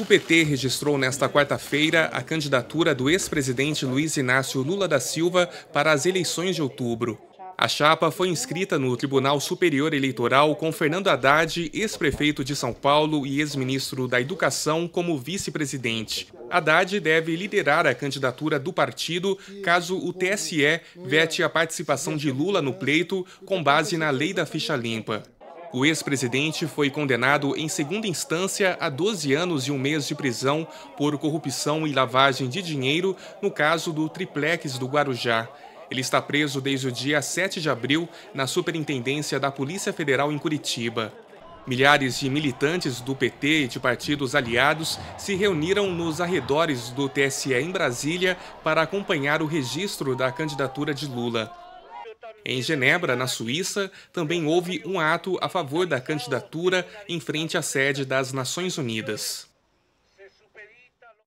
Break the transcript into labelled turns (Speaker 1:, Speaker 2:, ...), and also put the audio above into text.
Speaker 1: O PT registrou nesta quarta-feira a candidatura do ex-presidente Luiz Inácio Lula da Silva para as eleições de outubro. A chapa foi inscrita no Tribunal Superior Eleitoral com Fernando Haddad, ex-prefeito de São Paulo e ex-ministro da Educação, como vice-presidente. Haddad deve liderar a candidatura do partido caso o TSE vete a participação de Lula no pleito com base na lei da ficha limpa. O ex-presidente foi condenado em segunda instância a 12 anos e um mês de prisão por corrupção e lavagem de dinheiro no caso do triplex do Guarujá. Ele está preso desde o dia 7 de abril na Superintendência da Polícia Federal em Curitiba. Milhares de militantes do PT e de partidos aliados se reuniram nos arredores do TSE em Brasília para acompanhar o registro da candidatura de Lula. Em Genebra, na Suíça, também houve um ato a favor da candidatura em frente à sede das Nações Unidas.